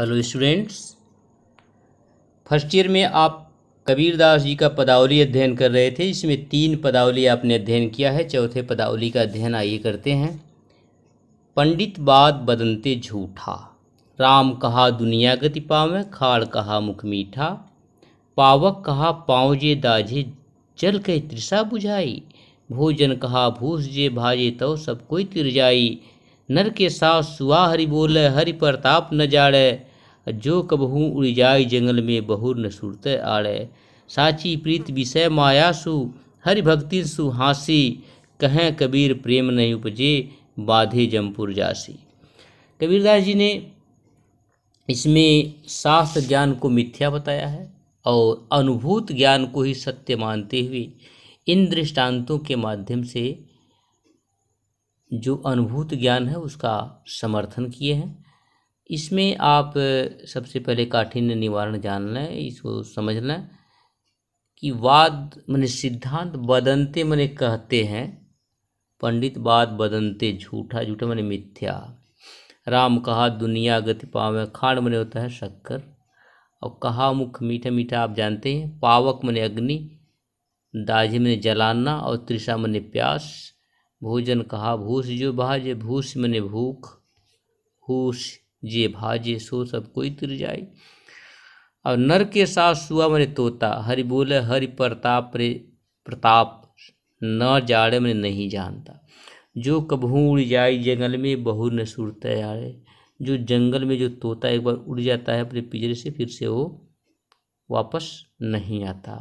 hello students first year में आप कबीरदास जी का पदावली अध्ययन कर रहे थे इसमें तीन पदावली आपने अध्ययन किया है चौथे पदावली का अध्ययन आइए करते हैं पंडित बाद बदनते झूठा राम कहा दुनिया गति पावे खाड़ कहा मुख मीठा पावक कहा पाँव जे दाझे जल के त्रिषा बुझाई भोजन कहा भूस जे भाजे तो सब कोई तिर जाई नर के साथ सुहा हरि बोले हरि प्रताप न जाड़े जो कबहू उड़ जाय जंगल में बहुर न सुरते आड़े साची प्रीत विषय मायासु हरि भक्ति सु कहें कबीर प्रेम नहीं उपजे बाधे जमपुर जासी कबीरदास जी ने इसमें शास्त्र ज्ञान को मिथ्या बताया है और अनुभूत ज्ञान को ही सत्य मानते हुए इन दृष्टांतों के माध्यम से जो अनुभूत ज्ञान है उसका समर्थन किए हैं इसमें आप सबसे पहले काठिन्य निवारण जान लें इसको समझ लें कि वाद मैंने सिद्धांत बदनते मैंने कहते हैं पंडित वाद बदनते झूठा झूठा मैंने मिथ्या राम कहा दुनिया गति पावे खांड मैंने होता है शक्कर और कहा मुख मीठा मीठा आप जानते हैं पावक मैंने अग्नि दाझे मैंने जलाना और त्रिषा मैंने प्यास भोजन कहा भूस जो भाज भूस मैंने भूख भूस जे भाजे सो सब कोई तिर जाए अब नर के साथ सुआ मैंने तोता हरि बोले हरि प्रताप रे प्रताप न जाड़े मैंने नहीं जानता जो कबहू उड़ जाए जंगल में बहु न सुरता यारे जो जंगल में जो तोता एक बार उड़ जाता है अपने पिजरे से फिर से वो वापस नहीं आता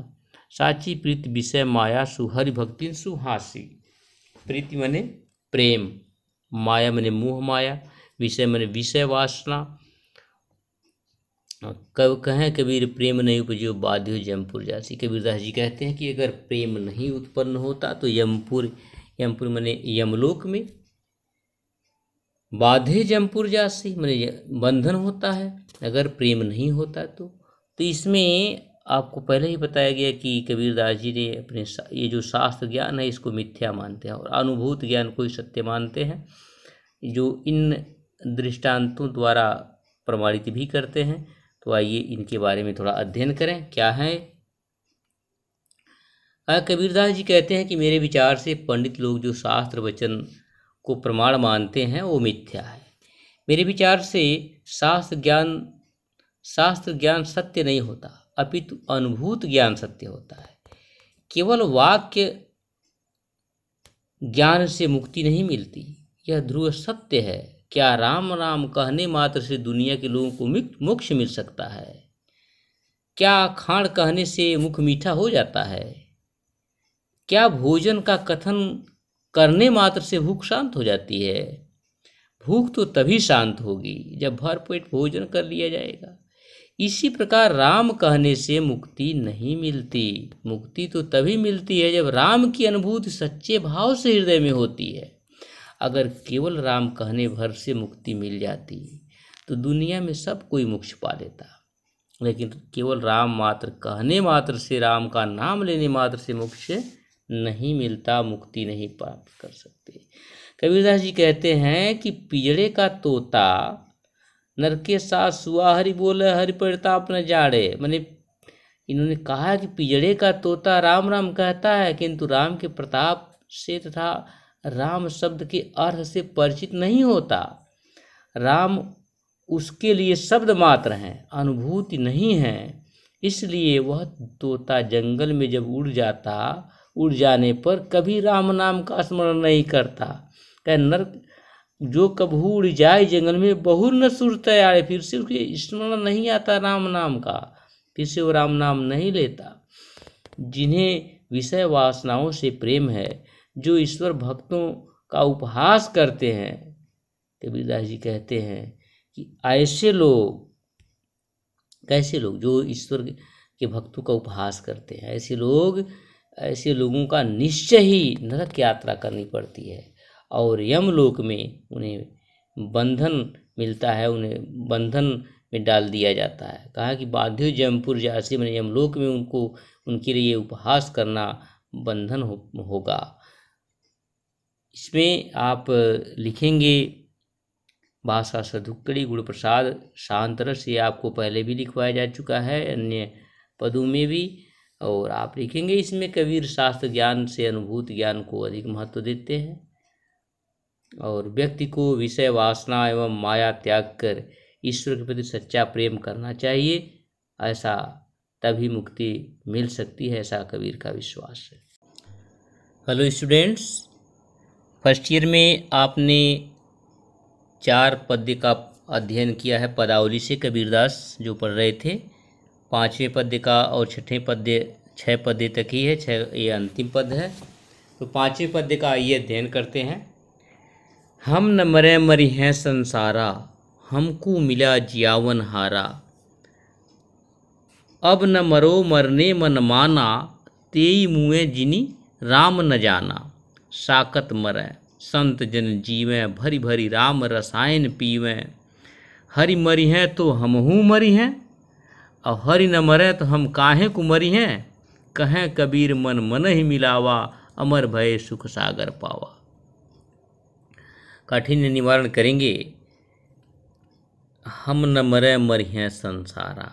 साची प्रीत विषय माया सुहरि भक्ति सुहासी प्रीति मने प्रेम माया मने मोह माया विषय मैंने विषय वासना हाँ, कब कहें कबीर प्रेम नहीं उपजो बाध्यो यमपुर जासी कबीरदास जी कहते हैं कि अगर प्रेम नहीं उत्पन्न होता तो यमपुर यमपुर मैंने यमलोक में बाधे जमपुर जासी मैंने बंधन होता है अगर प्रेम नहीं होता तो तो इसमें आपको पहले ही बताया गया कि कबीरदास जी ने अपने ये जो शास्त्र ज्ञान है इसको मिथ्या मानते हैं और अनुभूत ज्ञान को ही सत्य मानते हैं जो इन दृष्टांतों द्वारा प्रमाणित भी करते हैं तो आइए इनके बारे में थोड़ा अध्ययन करें क्या है कबीरदास जी कहते हैं कि मेरे विचार से पंडित लोग जो शास्त्र वचन को प्रमाण मानते हैं वो मिथ्या है मेरे विचार से शास्त्र ज्ञान शास्त्र ज्ञान सत्य नहीं होता अपितु अनुभूत ज्ञान सत्य होता है केवल वाक्य ज्ञान से मुक्ति नहीं मिलती यह ध्रुव सत्य है क्या राम राम कहने मात्र से दुनिया के लोगों को मोक्ष मिल सकता है क्या खाण कहने से मुख मीठा हो जाता है क्या भोजन का कथन करने मात्र से भूख शांत हो जाती है भूख तो तभी शांत होगी जब भरपेट भोजन कर लिया जाएगा इसी प्रकार राम कहने से मुक्ति नहीं मिलती मुक्ति तो तभी मिलती है जब राम की अनुभूति सच्चे भाव से हृदय में होती है अगर केवल राम कहने भर से मुक्ति मिल जाती तो दुनिया में सब कोई मोक्ष पा लेता लेकिन केवल राम मात्र कहने मात्र से राम का नाम लेने मात्र से मोक्ष नहीं मिलता मुक्ति नहीं प्राप्त कर सकते कबीरदास जी कहते हैं कि पिजड़े का तोता नर के साथ सुआ हरि बोले हरि पड़ता न जाड़े मैंने इन्होंने कहा कि पिजड़े का तोता राम राम कहता है किंतु राम के प्रताप से तथा राम शब्द के अर्थ से परिचित नहीं होता राम उसके लिए शब्द मात्र हैं अनुभूति नहीं है इसलिए वह तोता जंगल में जब उड़ जाता उड़ जाने पर कभी राम नाम का स्मरण नहीं करता कह नर जो कभू उड़ जाए जंगल में बहुर न सुर तैयार फिर से उसके स्मरण नहीं आता राम नाम का फिर से वो राम नाम नहीं लेता जिन्हें विषय वासनाओं से प्रेम है जो ईश्वर भक्तों का उपहास करते हैं कबीरदास जी कहते हैं कि ऐसे लोग कैसे लोग जो ईश्वर के भक्तों का उपहास करते हैं ऐसे लोग ऐसे लोगों का निश्चय ही नरक यात्रा करनी पड़ती है और यमलोक में उन्हें बंधन मिलता है उन्हें बंधन में डाल दिया जाता है कहा कि बाध्य जयमपुर जैसे मैंने यमलोक में उनको उनके लिए उपहास करना बंधन हो, होगा इसमें आप लिखेंगे भाषा सधुक्कड़ी गुण प्रसाद शांत रस ये आपको पहले भी लिखवाया जा चुका है अन्य पदों में भी और आप लिखेंगे इसमें कबीर शास्त्र ज्ञान से अनुभूत ज्ञान को अधिक महत्व देते हैं और व्यक्ति को विषय वासना एवं माया त्याग कर ईश्वर के प्रति सच्चा प्रेम करना चाहिए ऐसा तभी मुक्ति मिल सकती है ऐसा कबीर का विश्वास है हेलो स्टूडेंट्स फर्स्ट ईयर में आपने चार पद्य का अध्ययन किया है पदावली से कबीरदास जो पढ़ रहे थे पाँचवें पद्य का और छठे पद्य छः पद्य तक ही है छः ये अंतिम पद है तो पाँचवें पद्य का आइए अध्ययन करते हैं हम न मरे मरी हैं संसारा हमको मिला जियावन हारा अब न मरो मरने मन माना तेई मुँह जिनी राम न जाना साकत मरें संत जन जीवें भरी भरी राम रसायन पीवें हरि मरी हैं तो हमहू मरी हैं और हरि न मरे तो हम काहे को मरी हैं कहें कबीर मन मन ही मिलावा अमर भय सुख सागर पावा कठिन निवारण करेंगे हम न मरे मर हैं संसारा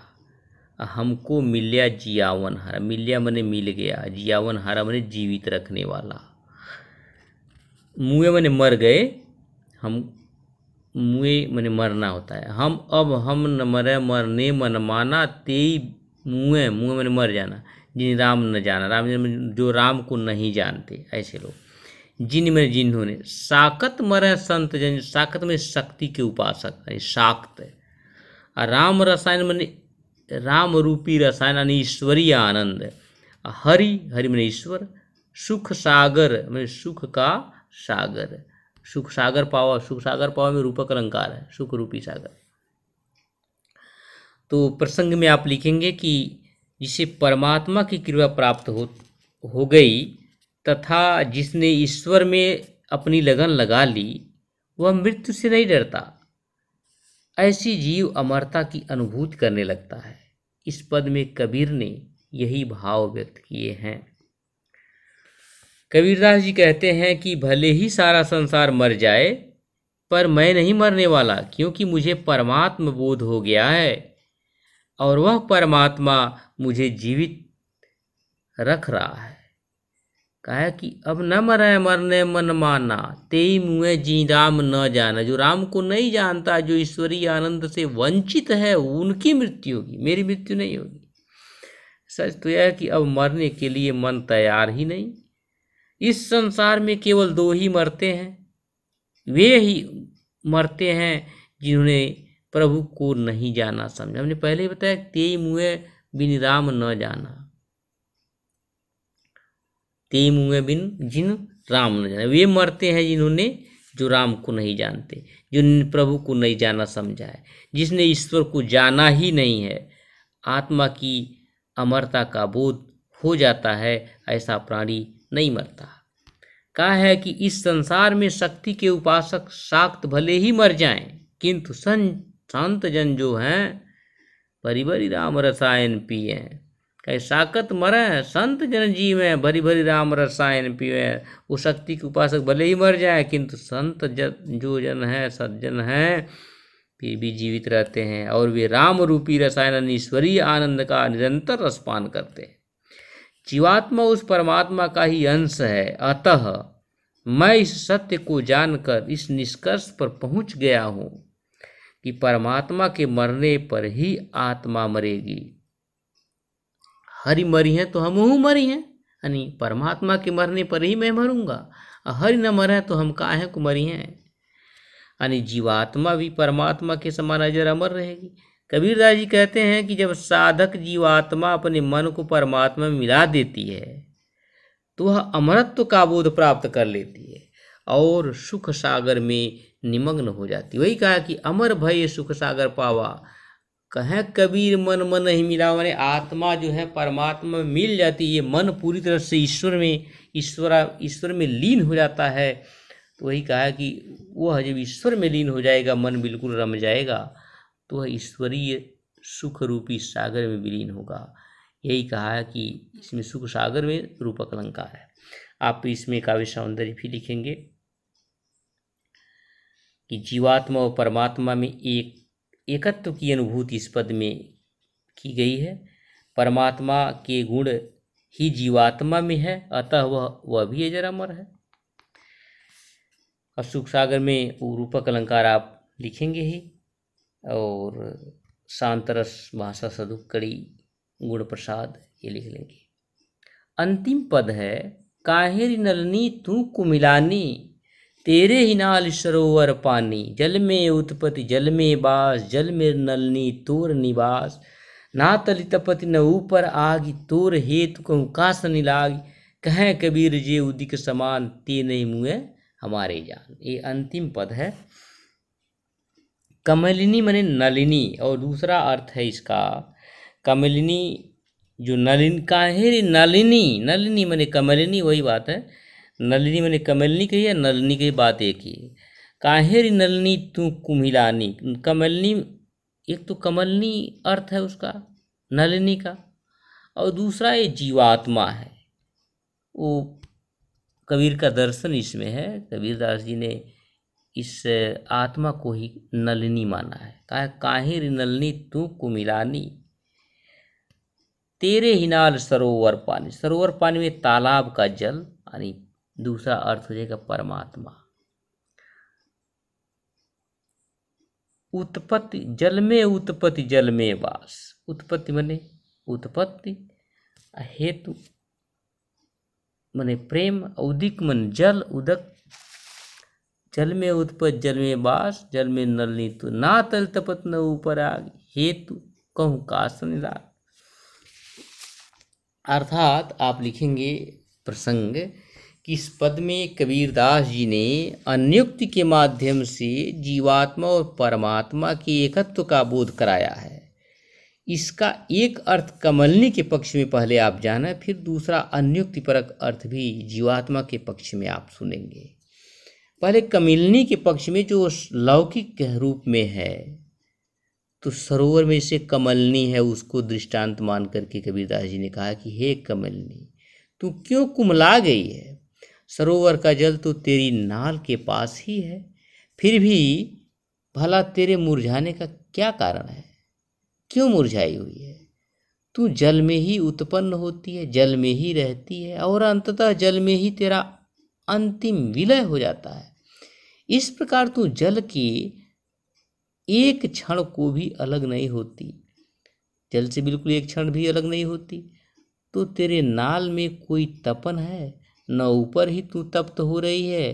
हमको मिल्या जियावन हारा मिल्या मने मिल गया जियावन हारा मने जीवित रखने वाला मुए मैंने मर गए हम मुए मैंने मरना होता है हम अब हम न मरे मरने मन माना तेई मुए मुए मैंने मर जाना जिन राम न जाना राम जो राम को नहीं जानते ऐसे लोग जिन में जिन्होंने साकत मरे संत जन साकत में शक्ति के उपासक यानी साक्त राम रसायन मैंने राम रूपी रसायन यानी ईश्वरीय आनंद हरि हरि मैंने ईश्वर सुख सागर मैंने सुख का सागर सुख सागर पावा सुख सागर पावा में रूपक अलंकार है सुख रूपी सागर तो प्रसंग में आप लिखेंगे कि जिसे परमात्मा की कृपा प्राप्त हो हो गई तथा जिसने ईश्वर में अपनी लगन लगा ली वह मृत्यु से नहीं डरता ऐसी जीव अमरता की अनुभूति करने लगता है इस पद में कबीर ने यही भाव व्यक्त किए हैं कबीरदास जी कहते हैं कि भले ही सारा संसार मर जाए पर मैं नहीं मरने वाला क्योंकि मुझे परमात्मा बोध हो गया है और वह परमात्मा मुझे जीवित रख रहा है कहा कि अब न मरे मरने मन माना तेई मुँह जी राम न जाना जो राम को नहीं जानता जो ईश्वरीय आनंद से वंचित है उनकी मृत्यु होगी मेरी मृत्यु नहीं होगी सच तो यह है कि अब मरने के लिए मन तैयार ही नहीं इस संसार में केवल दो ही मरते हैं वे ही मरते हैं जिन्होंने प्रभु को नहीं जाना समझा हमने पहले ही बताया तेई मुए बिन राम न जाना तेई मुए बिन जिन राम न जाना वे मरते हैं जिन्होंने जो राम को नहीं जानते जो प्रभु को नहीं जाना समझा है जिसने ईश्वर को जाना ही नहीं है आत्मा की अमरता का बोध हो जाता है ऐसा प्राणी नहीं मरता कहा है कि इस संसार में शक्ति के उपासक शाक्त भले ही मर जाएं किंतु सं संत जन जो हैं भरी भरी राम रसायन पिए कहे साकत मरे संत जन में भरी भरी राम रसायन पिए वो शक्ति के उपासक भले ही मर जाए किंतु संत जन जो जन है सज्जन हैं फिर भी जीवित रहते हैं और वे राम रूपी रसायन ईश्वरीय आनंद का निरंतर रसपान करते हैं जीवात्मा उस परमात्मा का ही अंश है अतः मैं इस सत्य को जानकर इस निष्कर्ष पर पहुंच गया हूं कि परमात्मा के मरने पर ही आत्मा मरेगी हरि मरी है तो हम हूँ मरी हैं यानी परमात्मा के मरने पर ही मैं मरूंगा हरि न मरे तो हम काहे को मरी हैं यानी जीवात्मा भी परमात्मा के समान अजर अमर रहेगी कबीरदास जी कहते हैं कि जब साधक जीवात्मा अपने मन को परमात्मा में मिला देती है तो वह अमरत्व का बोध प्राप्त कर लेती है और सुख सागर में निमग्न हो जाती वही कहा कि अमर भय सुख सागर पावा कहें कबीर मन मन नहीं मिला मैंने आत्मा जो है परमात्मा में मिल जाती है मन पूरी तरह से ईश्वर में ईश्वर ईश्वर में लीन हो जाता है तो वही कहा कि वह जब ईश्वर में लीन हो जाएगा मन बिल्कुल रम जाएगा तो वह ईश्वरीय सुख रूपी सागर में विलीन होगा यही कहा है कि इसमें सुख सागर में रूपक अलंकार है आप तो इसमें काव्य सौंदर्य भी लिखेंगे कि जीवात्मा और परमात्मा में एक एकत्व की अनुभूति इस पद में की गई है परमात्मा के गुण ही जीवात्मा में है अतः वह वह भी अजर अमर है और सुख सागर में रूपक अलंकार आप लिखेंगे ही और शांतरस भाषा सदुप कड़ी गुण प्रसाद ये लिख लेंगे अंतिम पद है काहिर नलनी तू कुमिलानी तेरे ही नाल सरोवर पानी जल में उत्पत्ति जल में बास जल में नलनी तोर निवास ना तलितपति न ऊपर आगी तोर हेतु को का नीलाग लागी कहें कबीर जे उदिक समान ते नहीं मुए हमारे जान ये अंतिम पद है कमलिनी मैंने नलिनी और दूसरा अर्थ है इसका कमलिनी जो नलिन काहेरी नलिनी नलिनी मने कमलिनी वही बात है नलिनी मैंने कमलिनी कही है नलिनी की बात एक ही काहेरी नलिनी तू कुमिलानी कमलिनी एक तो कमलिनी अर्थ है उसका नलिनी का और दूसरा ये जीवात्मा है वो कबीर का दर्शन इसमें है कबीरदास जी ने इस आत्मा को ही नलिनी माना है कहा काहिर नलनी तू कुमिलानी तेरे हिनाल सरोवर पानी सरोवर पानी में तालाब का जल यानी दूसरा अर्थ हो जाएगा परमात्मा उत्पत्ति जल में उत्पत्ति जल में वास उत्पत्ति मने उत्पत्ति हेतु मने प्रेम उदिक मन जल उदक जल में उत्पत जल में बास जल में नलनी तु ना तल तपत न ऊपर आग हेतु कहूँ का सनिराग अर्थात आप लिखेंगे प्रसंग कि इस पद में कबीरदास जी ने अन्युक्ति के माध्यम से जीवात्मा और परमात्मा के एकत्व का बोध कराया है इसका एक अर्थ कमलनी के पक्ष में पहले आप जाना फिर दूसरा अन्युक्ति परक अर्थ भी जीवात्मा के पक्ष में आप सुनेंगे पहले कमिलनी के पक्ष में जो लौकिक रूप में है तो सरोवर में से कमलनी है उसको दृष्टांत मान करके कबीरदास जी ने कहा कि हे कमलनी तू क्यों कुमला गई है सरोवर का जल तो तेरी नाल के पास ही है फिर भी भला तेरे मुरझाने का क्या कारण है क्यों मुरझाई हुई है तू जल में ही उत्पन्न होती है जल में ही रहती है और अंततः जल में ही तेरा अंतिम विलय हो जाता है इस प्रकार तू तो जल की एक क्षण को भी अलग नहीं होती जल से बिल्कुल एक क्षण भी अलग नहीं होती तो तेरे नाल में कोई तपन है न ऊपर ही तू तप्त हो रही है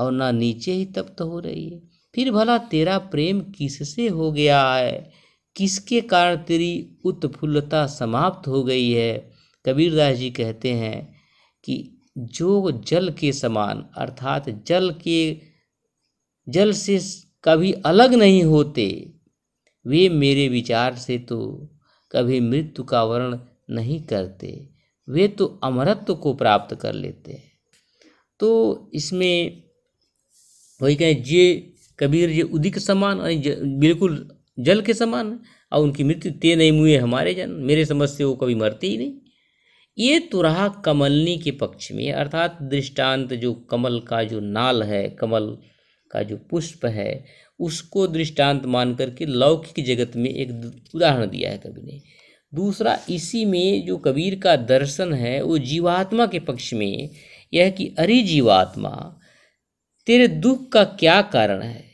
और ना नीचे ही तप्त हो रही है फिर भला तेरा प्रेम किससे हो गया है किसके कारण तेरी उत्फुल्लता समाप्त हो गई है कबीरदास जी कहते हैं कि जो जल के समान अर्थात जल के जल से कभी अलग नहीं होते वे मेरे विचार से तो कभी मृत्यु का वर्ण नहीं करते वे तो अमरत्व को प्राप्त कर लेते हैं तो इसमें वही कहें जे कबीर ये उदिक समान और बिल्कुल जल के समान और उनकी मृत्यु ते नहीं मुए हमारे जन मेरे समझ से वो कभी मरते ही नहीं ये तुरहा कमलनी के पक्ष में अर्थात दृष्टांत जो कमल का जो नाल है कमल का जो पुष्प है उसको दृष्टांत मान करके लौकिक जगत में एक उदाहरण दिया है कवि ने दूसरा इसी में जो कबीर का दर्शन है वो जीवात्मा के पक्ष में यह कि अरे जीवात्मा तेरे दुख का क्या कारण है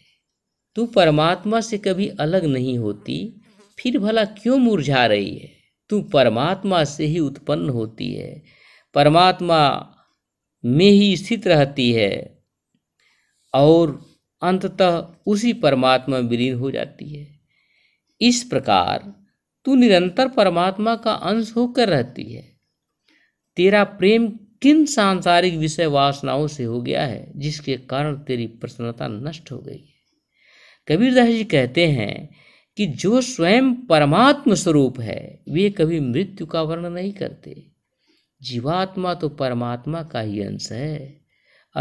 तू परमात्मा से कभी अलग नहीं होती फिर भला क्यों मुरझा रही है तू परमात्मा से ही उत्पन्न होती है परमात्मा में ही स्थित रहती है और अंततः उसी परमात्मा में विलीन हो जाती है इस प्रकार तू निरंतर परमात्मा का अंश होकर रहती है तेरा प्रेम किन सांसारिक विषय वासनाओं से हो गया है जिसके कारण तेरी प्रसन्नता नष्ट हो गई है कबीरदास जी कहते हैं कि जो स्वयं परमात्म स्वरूप है वे कभी मृत्यु का वर्णन नहीं करते जीवात्मा तो परमात्मा का ही अंश है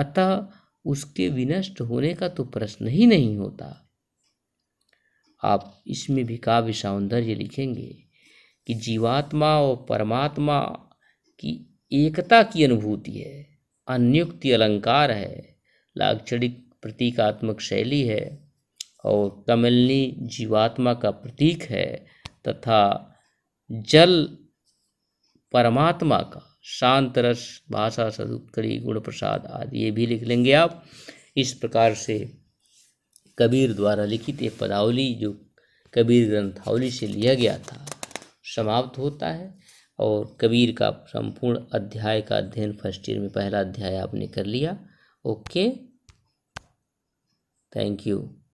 अतः उसके विनष्ट होने का तो प्रश्न ही नहीं होता आप इसमें भी काव्य सौंदर्य लिखेंगे कि जीवात्मा और परमात्मा की एकता की अनुभूति है अन्युक्ति अलंकार है लाक्षणिक प्रतीकात्मक शैली है और कमलनी जीवात्मा का प्रतीक है तथा जल परमात्मा का शांत रस भाषा सदुकड़ी गुण प्रसाद आदि ये भी लिख लेंगे आप इस प्रकार से कबीर द्वारा लिखित ये पदावली जो कबीर ग्रंथावली से लिया गया था समाप्त होता है और कबीर का संपूर्ण अध्याय का अध्ययन फर्स्ट ईयर में पहला अध्याय आपने कर लिया ओके थैंक यू